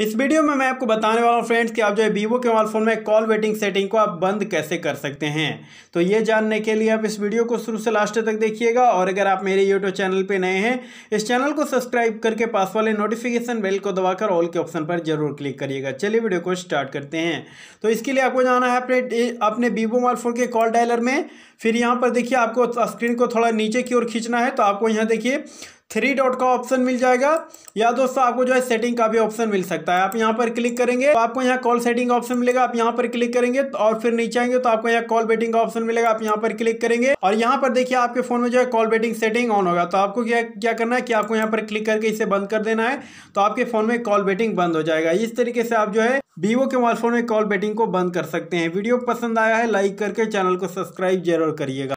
इस वीडियो में मैं आपको बताने वाला हूँ फ्रेंड्स कि आप जो है वीवो के मोबाइल फ़ोन में कॉल वेटिंग सेटिंग को आप बंद कैसे कर सकते हैं तो ये जानने के लिए आप इस वीडियो को शुरू से लास्ट तक देखिएगा और अगर आप मेरे यूट्यूब चैनल पर नए हैं इस चैनल को सब्सक्राइब करके पास वाले नोटिफिकेशन बेल को दबाकर ऑल के ऑप्शन पर जरूर क्लिक करिएगा चलिए वीडियो को स्टार्ट करते हैं तो इसके लिए आपको जाना है अपने अपने वीवो मोबाइल फ़ोन के कॉल डायलर में फिर यहाँ पर देखिए आपको स्क्रीन को थोड़ा नीचे की ओर खींचना है तो आपको यहाँ देखिए थ्री डॉट का ऑप्शन मिल जाएगा या दोस्तों आपको जो है सेटिंग का भी ऑप्शन मिल सकता है आप यहाँ पर क्लिक करेंगे तो आपको यहाँ कॉल सेटिंग का ऑप्शन मिलेगा आप यहाँ पर क्लिक करेंगे तो और फिर नीचे आएंगे तो आपको यहाँ कॉल बेटिंग का ऑप्शन मिलेगा आप यहाँ पर क्लिक करेंगे और यहाँ पर देखिए आपके फोन में जो है कॉल बेटिंग सेटिंग ऑन होगा तो आपको क्या क्या करना है कि आपको यहाँ पर क्लिक करके इसे बंद कर देना है तो आपके फोन में कॉल बेटिंग बंद हो जाएगा इस तरीके से आप जो है वीवो के मोबाइल फोन में कॉल बेटिंग को बंद कर सकते हैं वीडियो पसंद आया है लाइक करके चैनल को सब्सक्राइब जरूर करिएगा